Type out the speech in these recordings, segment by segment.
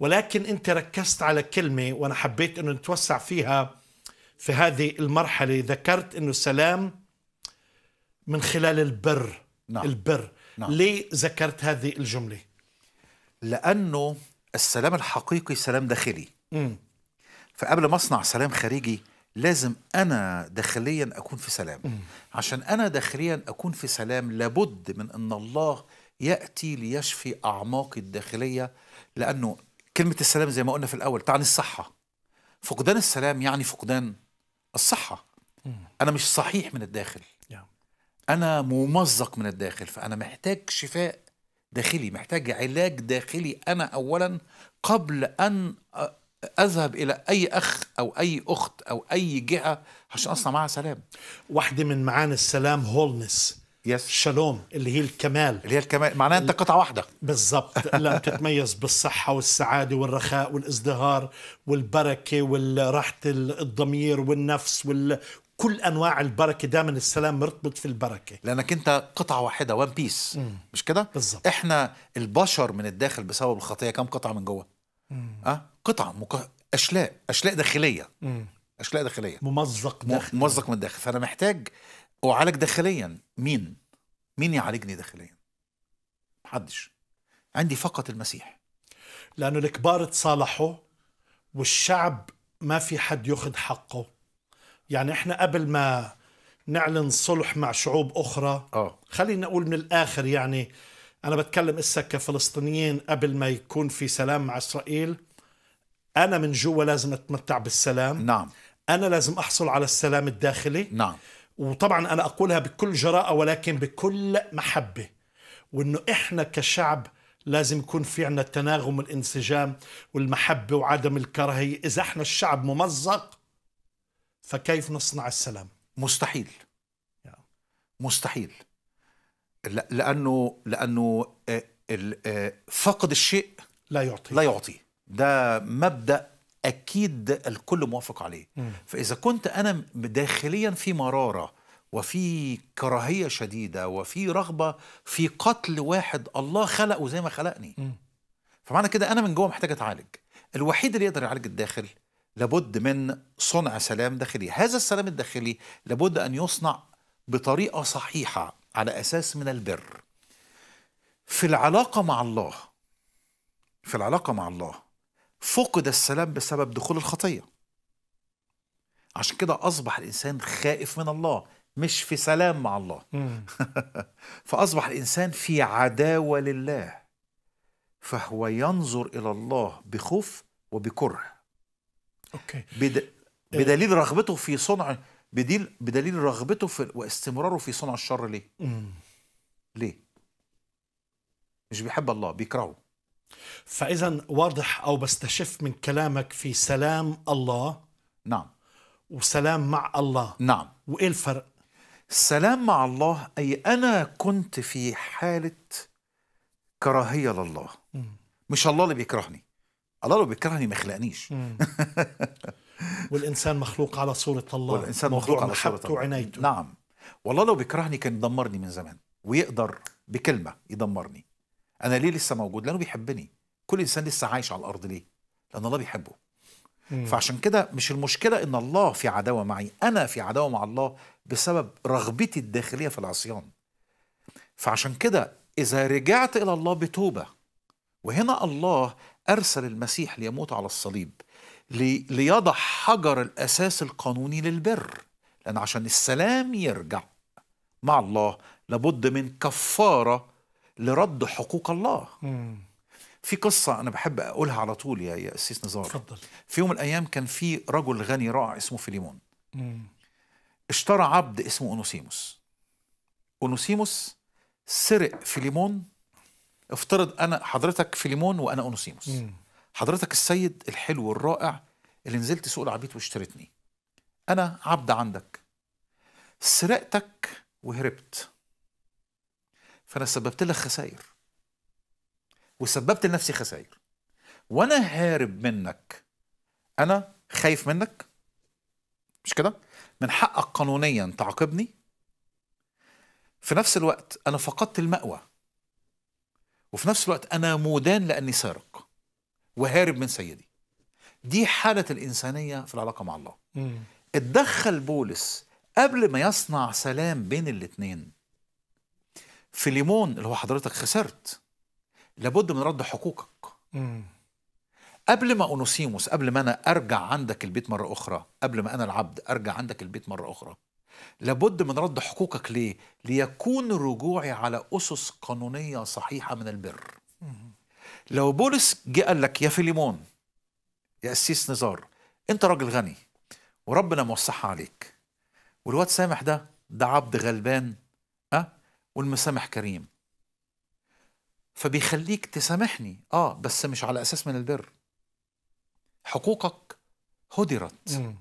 ولكن انت ركزت على كلمه وانا حبيت انه نتوسع فيها في هذه المرحله ذكرت انه السلام من خلال البر نعم. البر نعم. ليه ذكرت هذه الجمله لانه السلام الحقيقي سلام داخلي امم فقبل ما اصنع سلام خارجي لازم انا داخليا اكون في سلام مم. عشان انا داخليا اكون في سلام لابد من ان الله ياتي ليشفي اعماقي الداخليه لانه كلمة السلام زي ما قلنا في الأول تعني الصحة فقدان السلام يعني فقدان الصحة أنا مش صحيح من الداخل نعم. أنا ممزق من الداخل فأنا محتاج شفاء داخلي محتاج علاج داخلي أنا أولا قبل أن اذهب الى اي اخ او اي اخت او اي جهه عشان اصنع معها سلام واحده من معاني السلام هولنس يس. شالوم اللي هي الكمال اللي هي الكمال معناها انت قطعه واحده بالضبط لم تتميز بالصحه والسعاده والرخاء والازدهار والبركه والراحه الضمير والنفس وال كل انواع البركه دائما السلام مرتبط في البركه لانك انت قطعه واحده وان بيس مم. مش كده بالظبط احنا البشر من الداخل بسبب الخطيه كم قطعه من جوه اه قطعه مك... اشلاء اشلاء داخليه مم. اشلاء داخليه ممزق داخلي ممزق من الداخل فانا محتاج أعالج داخليا مين؟ مين يعالجني داخليا؟ محدش عندي فقط المسيح لأنه الكبار تصالحوا والشعب ما في حد ياخذ حقه يعني احنا قبل ما نعلن صلح مع شعوب اخرى أوه. خلينا نقول من الاخر يعني انا بتكلم اسا كفلسطينيين قبل ما يكون في سلام مع اسرائيل انا من جوا لازم اتمتع بالسلام نعم انا لازم احصل على السلام الداخلي نعم وطبعا انا اقولها بكل جراءه ولكن بكل محبه وانه احنا كشعب لازم يكون في عنا التناغم والانسجام والمحبه وعدم الكراهيه اذا احنا الشعب ممزق فكيف نصنع السلام مستحيل مستحيل لانه لانه آه، آه، فقد الشيء لا يعطي لا يعطي ده مبدا اكيد الكل موافق عليه مم. فاذا كنت انا داخليا في مراره وفي كراهيه شديده وفي رغبه في قتل واحد الله خلقه زي ما خلقني مم. فمعنى كده انا من جوه محتاج اتعالج الوحيد اللي يقدر يعالج الداخل لابد من صنع سلام داخلي هذا السلام الداخلي لابد ان يصنع بطريقه صحيحه على اساس من البر في العلاقه مع الله في العلاقه مع الله فقد السلام بسبب دخول الخطية عشان كده أصبح الإنسان خائف من الله مش في سلام مع الله فأصبح الإنسان في عداوة لله فهو ينظر إلى الله بخوف وبكره أوكي. بد... آه. بدليل رغبته في صنع بديل... بدليل رغبته في... واستمراره في صنع الشر ليه؟ مم. ليه؟ مش بيحب الله بيكرهه فاذا واضح او بستشف من كلامك في سلام الله نعم وسلام مع الله نعم وايه الفرق السلام مع الله اي انا كنت في حاله كراهيه لله مش الله اللي بيكرهني الله لو بيكرهني ما يخلقنيش والانسان مخلوق على صوره الله والانسان مخلوق على صوره الله وعنايته نعم والله لو بيكرهني كان يدمرني من زمان ويقدر بكلمه يدمرني انا ليه لسه موجود لانه بيحبني كل انسان لسه عايش على الارض ليه لان الله بيحبه مم. فعشان كده مش المشكله ان الله في عداوه معي انا في عداوه مع الله بسبب رغبتي الداخليه في العصيان فعشان كده اذا رجعت الى الله بتوبه وهنا الله ارسل المسيح ليموت على الصليب لي ليضع حجر الاساس القانوني للبر لان عشان السلام يرجع مع الله لابد من كفاره لرد حقوق الله مم. في قصة أنا بحب أقولها على طول يا يا أسيس نزار اتفضل في يوم من الأيام كان في رجل غني رائع اسمه فيليمون مم. اشترى عبد اسمه أونوسيموس أونوسيموس سرق فيليمون افترض أنا حضرتك فيليمون وأنا أونوسيموس مم. حضرتك السيد الحلو الرائع اللي نزلت سوق العبيد واشتريتني أنا عبد عندك سرقتك وهربت فأنا سببت لك خسائر وسببت لنفسي خسائر وانا هارب منك انا خايف منك مش كده من حقك قانونيا تعاقبني في نفس الوقت انا فقدت المأوى وفي نفس الوقت انا مودان لاني سارق وهارب من سيدي دي حالة الإنسانية في العلاقة مع الله مم. اتدخل بولس قبل ما يصنع سلام بين الاتنين في ليمون اللي هو حضرتك خسرت لابد من رد حقوقك مم. قبل ما أونوسيموس قبل ما أنا أرجع عندك البيت مرة أخرى قبل ما أنا العبد أرجع عندك البيت مرة أخرى لابد من رد حقوقك ليه؟ ليكون رجوعي على أسس قانونية صحيحة من البر لو بولس جه قال لك يا فيليمون يا قسيس نزار أنت راجل غني وربنا موسعها عليك والواد سامح ده ده عبد غلبان أه والمسامح كريم فبيخليك تسامحني اه بس مش على اساس من البر حقوقك هدرت مم.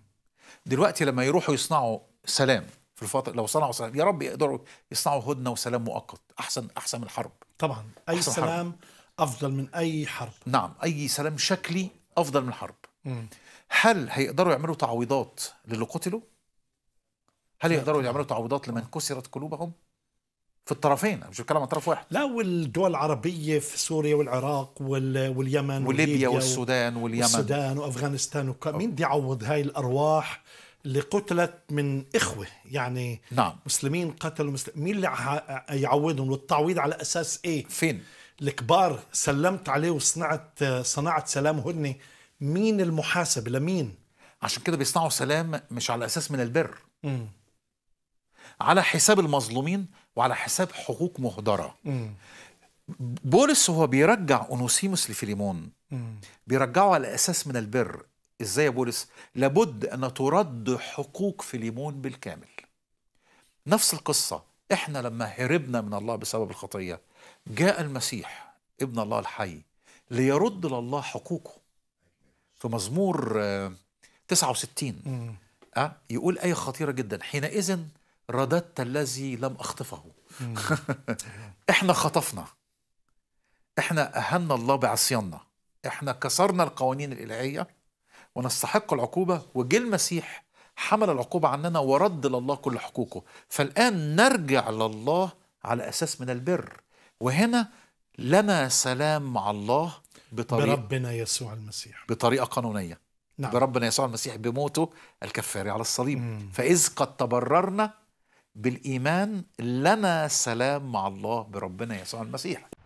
دلوقتي لما يروحوا يصنعوا سلام في الفتره لو صنعوا سلام يا رب يقدروا يصنعوا هدنه وسلام مؤقت احسن احسن من الحرب طبعا اي سلام حرب. افضل من اي حرب نعم اي سلام شكلي افضل من الحرب مم. هل هيقدروا يعملوا تعويضات للي قتلوا هل يقدروا يعملوا تعويضات لمن كسرت قلوبهم في الطرفين مش بتكلم عن طرف واحد لا والدول العربية في سوريا والعراق وال... واليمن وليبيا والسودان واليمن والسودان وأفغانستان وك... مين بده يعوض هاي الأرواح اللي قتلت من إخوة يعني نعم. مسلمين قتلوا مسلمين مين اللي ع... يعوضهم والتعويض على أساس إيه فين الكبار سلمت عليه وصنعت صنعت سلام هدنة مين المحاسبة لمين عشان كده بيصنعوا سلام مش على أساس من البر مم. على حساب المظلومين وعلى حساب حقوق مهدره بولس هو بيرجع اونوسيموس لفيليمون بيرجعه على اساس من البر ازاي يا بولس لابد ان ترد حقوق فيليمون بالكامل نفس القصه احنا لما هربنا من الله بسبب الخطيه جاء المسيح ابن الله الحي ليرد لله حقوقه في مزمور 69 آه،, اه يقول ايه خطيره جدا حينئذ رددت الذي لم أخطفه إحنا خطفنا إحنا أهنا الله بعصياننا إحنا كسرنا القوانين الإلهية ونستحق العقوبة وجه المسيح حمل العقوبة عننا ورد لله كل حقوقه فالآن نرجع لله على أساس من البر وهنا لنا سلام مع الله بطريقة بربنا يسوع المسيح بطريقة قانونية نعم. بربنا يسوع المسيح بموته الكفاري على الصليب مم. فإذ قد تبررنا بالإيمان لنا سلام مع الله بربنا يسوع المسيح